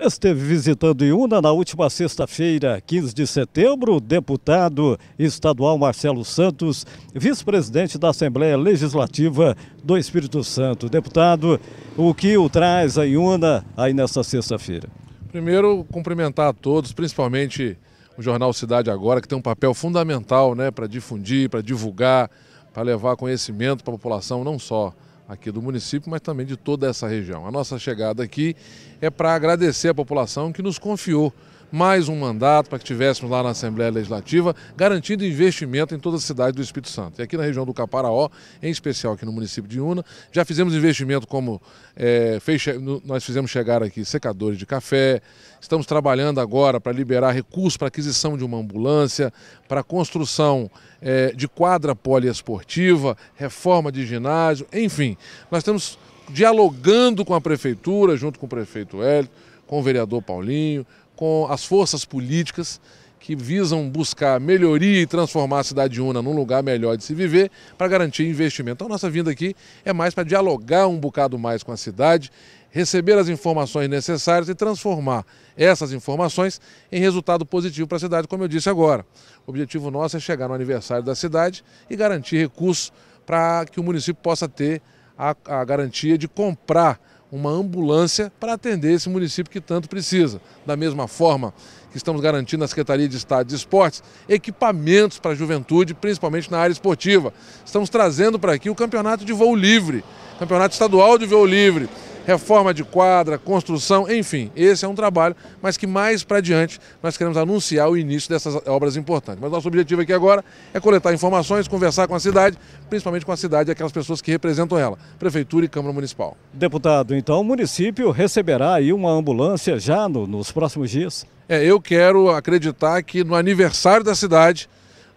Esteve visitando Iuna na última sexta-feira, 15 de setembro, o deputado estadual Marcelo Santos, vice-presidente da Assembleia Legislativa do Espírito Santo. Deputado, o que o traz a Iuna aí nesta sexta-feira? Primeiro, cumprimentar a todos, principalmente o jornal Cidade Agora, que tem um papel fundamental né, para difundir, para divulgar, para levar conhecimento para a população, não só aqui do município, mas também de toda essa região. A nossa chegada aqui é para agradecer a população que nos confiou mais um mandato para que tivéssemos lá na Assembleia Legislativa, garantindo investimento em toda a cidade do Espírito Santo. E aqui na região do Caparaó, em especial aqui no município de Una, já fizemos investimento como é, fez, nós fizemos chegar aqui secadores de café, estamos trabalhando agora para liberar recursos para aquisição de uma ambulância, para construção é, de quadra poliesportiva, reforma de ginásio, enfim, nós estamos dialogando com a prefeitura, junto com o prefeito Hélio, com o vereador Paulinho, com as forças políticas que visam buscar melhoria e transformar a cidade de Una num lugar melhor de se viver para garantir investimento. Então, nossa vinda aqui é mais para dialogar um bocado mais com a cidade, receber as informações necessárias e transformar essas informações em resultado positivo para a cidade, como eu disse agora. O objetivo nosso é chegar no aniversário da cidade e garantir recursos para que o município possa ter a, a garantia de comprar uma ambulância para atender esse município que tanto precisa. Da mesma forma que estamos garantindo à Secretaria de Estado de Esportes equipamentos para a juventude, principalmente na área esportiva. Estamos trazendo para aqui o campeonato de voo livre, campeonato estadual de voo livre reforma de quadra, construção, enfim, esse é um trabalho, mas que mais para diante nós queremos anunciar o início dessas obras importantes. Mas nosso objetivo aqui agora é coletar informações, conversar com a cidade, principalmente com a cidade e aquelas pessoas que representam ela, Prefeitura e Câmara Municipal. Deputado, então o município receberá aí uma ambulância já no, nos próximos dias? É, eu quero acreditar que no aniversário da cidade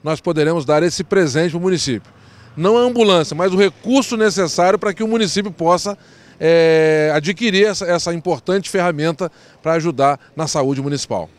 nós poderemos dar esse presente para o município. Não a ambulância, mas o recurso necessário para que o município possa é, adquirir essa, essa importante ferramenta para ajudar na saúde municipal.